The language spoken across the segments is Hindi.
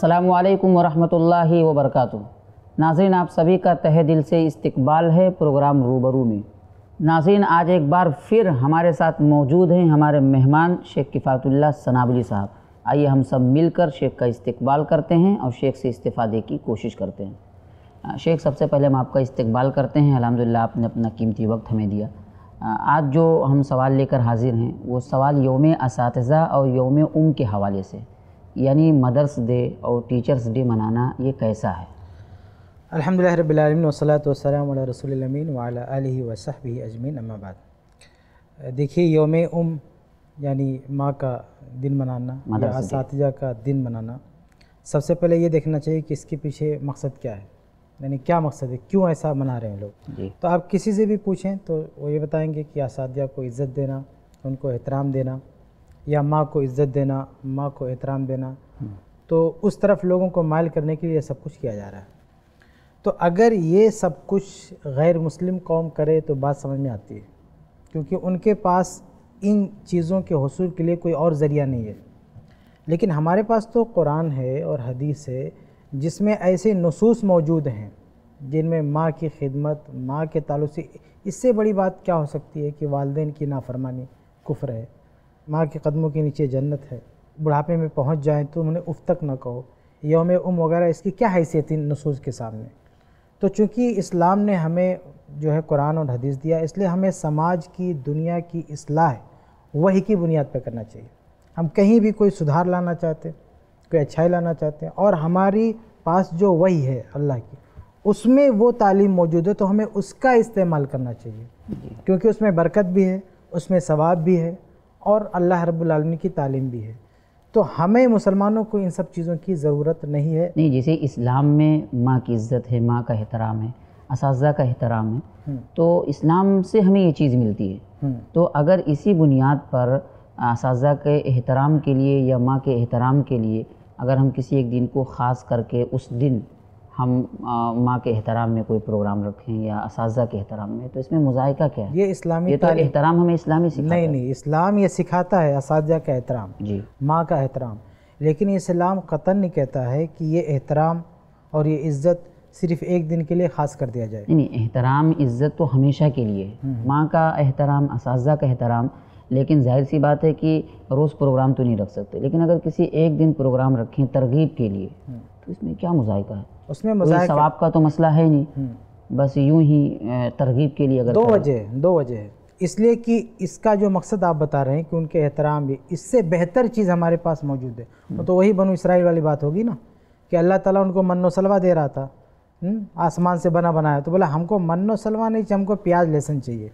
असलकम वरहमल वबरक नाजीन आप सभी का तह दिल से इस्तबाल है प्रोग्राम रूबरू में नाजीन आज एक बार फिर हमारे साथ मौजूद हैं हमारे मेहमान शेख किफ़ातुल्ला सनाबली साहब आइए हम सब मिलकर शेख का इस्तबाल करते हैं और शेख से इस्तीफ़ादे की कोशिश करते हैं शेख सबसे पहले हम आपका इस्तबाल करते हैं अलहमदिल्ला आपने अपना कीमती वक्त हमें दिया आज जो हम सवाल लेकर हाजिर हैं वो सवाल योम इस और योम उम के हवाले से यानी मदर्स डे और टीचर्स डे मनाना ये कैसा है अल्हम्दुलिल्लाह रब्बिल आलमीन वसलात वसलाम रसूलमीन वाला वसहबी अजमीन अम्माबाद देखिए योम उम यानी माँ का दिन मनाना या इस का दिन मनाना सबसे पहले ये देखना चाहिए कि इसके पीछे मकसद क्या है यानी क्या मकसद है क्यों ऐसा मना रहे हैं लोग तो आप किसी से भी पूछें तो वो ये बताएंगे कि इस को इज़्ज़त देना उनको एहतराम देना या माँ को इज़्ज़त देना माँ को एहतराम देना हम्म। तो उस तरफ लोगों को मायल करने के लिए सब कुछ किया जा रहा है तो अगर ये सब कुछ गैर मुस्लिम कौम करे तो बात समझ में आती है क्योंकि उनके पास इन चीज़ों के हसूल के लिए कोई और ज़रिया नहीं है लेकिन हमारे पास तो कुरान है और हदीस है जिसमें ऐसे नसूस मौजूद हैं जिनमें माँ की खिदमत माँ के ताल्लुक से इससे बड़ी बात क्या हो सकती है कि वालदे की नाफरमानी कुफ्र है माँ के कदमों के नीचे जन्नत है बुढ़ापे में पहुँच जाएँ तो उन्हें उफ तक न कहो योम उम वगैरह इसकी क्या हैसियत इन नसूस के सामने तो चूँकि इस्लाम ने हमें जो है कुरान और हदीस दिया इसलिए हमें समाज की दुनिया की असलाह वही की बुनियाद पर करना चाहिए हम कहीं भी कोई सुधार लाना चाहते हैं कोई अच्छाई लाना चाहते हैं और हमारी पास जो वही है अल्लाह की उसमें वो तालीम मौजूद है तो हमें उसका इस्तेमाल करना चाहिए क्योंकि उसमें बरकत भी है उसमें सवाब भी है और अल्लाह रबालमी की तालीम भी है तो हमें मुसलमानों को इन सब चीज़ों की ज़रूरत नहीं है नहीं जैसे इस्लाम में माँ की इज़्ज़त है माँ का एहतराम है इस का एहतराम है हम्म। तो इस्लाम से हमें ये चीज़ मिलती है हम्म। तो अगर इसी बुनियाद पर इस के एहतराम के लिए या माँ के एहतराम के लिए अगर हम किसी एक दिन को ख़ास करके उस दिन हम माँ के एहतराम में कोई प्रोग्राम रखें या इस के एहतराम में तो इसमें मुजायका क्या है ये इस्लामी ये तो एहतराम हमें इस्लामी सिखाता नहीं नहीं इस्लाम ये सिखाता है इस का एहतराम जी माँ का एहतराम लेकिन इस्लाम कतन नहीं कहता है कि ये एहतराम और ये इज़्ज़त सिर्फ एक दिन के लिए ख़ास कर दिया जाए नहीं एहतराम इज़्ज़त तो हमेशा के लिए हम्म। माँ का एहतराम इस का एहतराम लेकिन जाहिर सी बात है कि रोज़ प्रोग्राम तो नहीं रख सकते लेकिन अगर किसी एक दिन प्रोग्राम रखें तरगीब के लिए हम्म। तो इसमें क्या मजायका है उसमें मजायका सवाब का तो मसला है नहीं हम्म। बस यूं ही तरगीब के लिए अगर दो वजह दो वजह है इसलिए कि इसका जो मकसद आप बता रहे हैं कि उनके एहतराम भी इससे बेहतर चीज़ हमारे पास मौजूद है हम्म। तो वही बनो इसराइल वाली बात होगी ना कि अल्लाह ताला उनको मन्नो सलवा दे रहा था हम्म, आसमान से बना बनाया तो बोला हमको मनो सलवा नहीं चाहिए हमको प्याज लहसुन चाहिए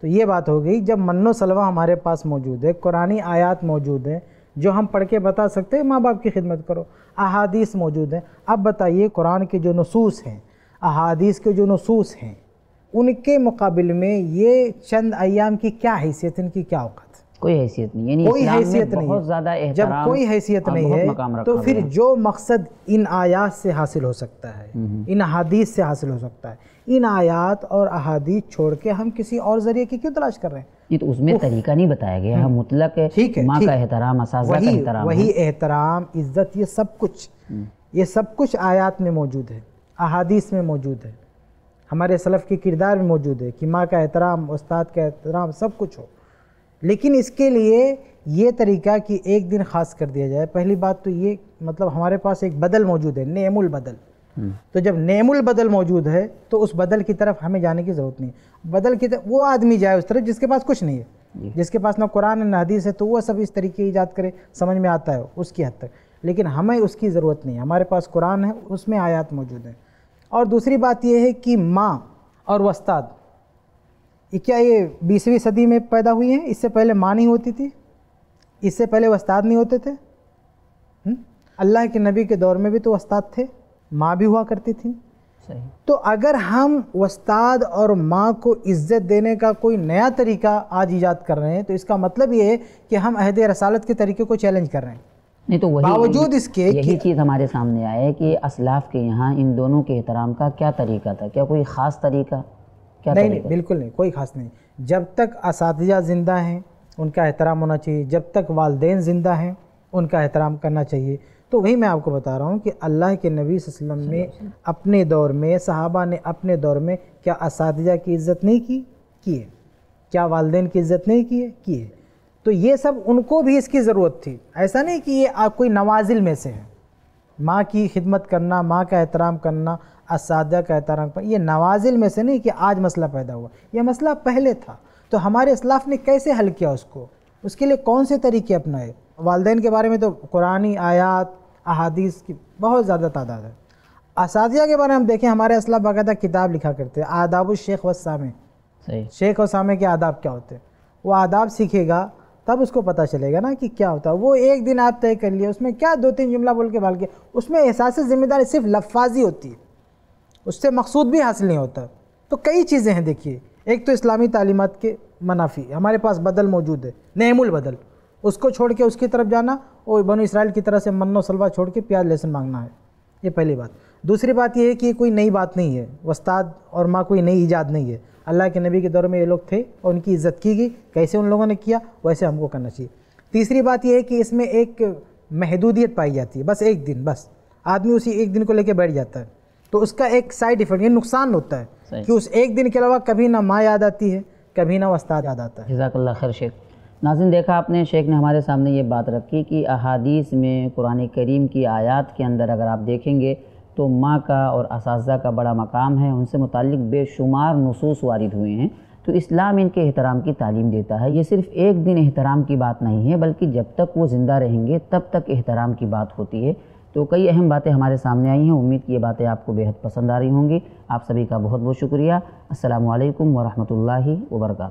तो ये बात हो गई जब मन्नो सलवा हमारे पास मौजूद है कुरानी आयात मौजूद है जो हम पढ़ के बता सकते हैं माँ बाप की खिदमत करो अहादीस मौजूद हैं अब बताइए कुरान के जो नसूस हैं अहादीस के जो नसूस हैं उनके मुकाबले में ये चंद अयाम की क्या हैसियत इनकी क्या औकात कोई हैसियत नहीं यानी कोई हैसियत नहीं बहुत ज़्यादा जब कोई हैसियत नहीं है तो फिर जो मकसद इन आयात से हासिल हो सकता है हम्म, हम्म। इन अहादीस से हासिल हो सकता है इन आयात और अहादीस छोड़ के हम किसी और ज़रिए की क्यों तलाश कर रहे हैं नहीं तो उसमें तरीका नहीं बताया गया है हम्म। मुतलक ठीक है माँ का का एहतराम वही एहतराम इज्जत ये सब कुछ हम्म। ये सब कुछ आयात में मौजूद है अहादीस में मौजूद है हमारे सलफ़ के किरदार में मौजूद है कि माँ का एहतराम उस्ताद का एहतराम सब कुछ हो लेकिन इसके लिए ये तरीका कि एक दिन ख़ास कर दिया जाए पहली बात तो ये मतलब हमारे पास एक बदल मौजूद है नेमुल बदल तो जब नेमुल बदल मौजूद है तो उस बदल की तरफ हमें जाने की ज़रूरत नहीं बदल की तरफ वो आदमी जाए उस तरफ जिसके पास कुछ नहीं है जिसके पास ना कुरान ना हदीस है तो वो सब इस तरीके की ईजाद करे समझ में आता है उसकी हद तक लेकिन हमें उसकी ज़रूरत नहीं है हमारे पास कुरान है उसमें आयात मौजूद हैं और दूसरी बात यह है कि माँ और वस्ताद क्या ये बीसवीं सदी में पैदा हुई हैं इससे पहले माँ नहीं होती थी इससे पहले वस्ताद नहीं होते थे हम्म? अल्लाह के नबी के दौर में भी तो वस्ताद थे माँ भी हुआ करती थी सही तो अगर हम उस्ताद और माँ को इज्जत देने का कोई नया तरीका आज ईजाद कर रहे हैं तो इसका मतलब ये है कि हम अहद रसालत के तरीके को चैलेंज कर रहे हैं नहीं तो वही बावजूद इसके यही चीज़ हमारे सामने आया है कि असलाफ के यहाँ इन दोनों के एहतराम का क्या तरीका था क्या कोई ख़ास तरीका क्या नहीं तरीका? नहीं बिल्कुल नहीं कोई ख़ास नहीं जब तक इस ज़िंदा हैं उनका एहतराम होना चाहिए जब तक वालदेन ज़िंदा हैं उनका एहतराम करना चाहिए तो वही मैं आपको बता रहा हूँ कि अल्लाह के नबी वसम ने अपने दौर में सहाबा ने अपने दौर में क्या इस की इज़्ज़त नहीं की किए क्या वालदे की इज़्ज़त नहीं किए किए तो ये सब उनको भी इसकी ज़रूरत थी ऐसा नहीं कि ये आप कोई नवाजिल में से है माँ की खिदमत करना माँ का एहतराम करना इस का एहतराम करना ये नवाजिल में से नहीं कि आज मसला पैदा हुआ यह मसला पहले था तो हमारे इसलाफ ने कैसे हल किया उसको उसके लिए कौन से तरीके अपनाए वालदेन के बारे में तो कुरानी आयात अहादीस की बहुत ज़्यादा तादाद है इस के बारे में हम देखें हमारे असला बाकायदा किताब लिखा करते हैं आदाब शेख व सामे शेख व सामे के आदाब क्या होते हैं वो आदाब सीखेगा तब उसको पता चलेगा ना कि क्या होता है वो एक दिन आप तय कर लिए उसमें क्या दो तीन जुमला बोल के बाल के उसमें एहसास ज़िम्मेदारी सिर्फ लफाजी होती है उससे मकसूद भी हासिल नहीं होता तो कई चीज़ें हैं देखिए एक तो इस्लामी तालीमत के मनाफी हमारे पास बदल मौजूद है नहमुल बदल उसको छोड़ के उसकी तरफ जाना और बनो इसराइल की तरह से मन्नो सलवा छोड़ के प्याज लहसुन मांगना है ये पहली बात दूसरी बात यह है कि कोई नई बात नहीं है वस्ताद और माँ कोई नई ईजाद नहीं है अल्लाह के नबी के दौर में ये लोग थे और उनकी इज्जत की गई कैसे उन लोगों ने किया वैसे हमको करना चाहिए तीसरी बात यह है कि इसमें एक महदूदियत पाई जाती है बस एक दिन बस आदमी उसी एक दिन को लेकर बैठ जाता है तो उसका एक साइड इफेक्ट ये नुकसान होता है कि उस एक दिन के अलावा कभी ना माँ याद आती है कभी ना वस्ताद याद आता है जजाकल्ला खर शेख नाजिन देखा आपने शेख ने हमारे सामने ये बात रखी कि अहादीस में कुरान करीम की आयात के अंदर अगर आप देखेंगे तो माँ का और इस का बड़ा मकाम है उनसे मतलब बेशुमार नसूस वारद हुए हैं तो इस्लाम इनके एहतराम की तालीम देता है ये सिर्फ़ एक दिन एहतराम की बात नहीं है बल्कि जब तक वो ज़िंदा रहेंगे तब तक एहतराम की बात होती है तो कई अहम बातें हमारे सामने आई हैं उम्मीद की ये बातें आपको बेहद पसंद आ रही होंगी आप सभी का बहुत बहुत शुक्रिया असल वरहल वर्का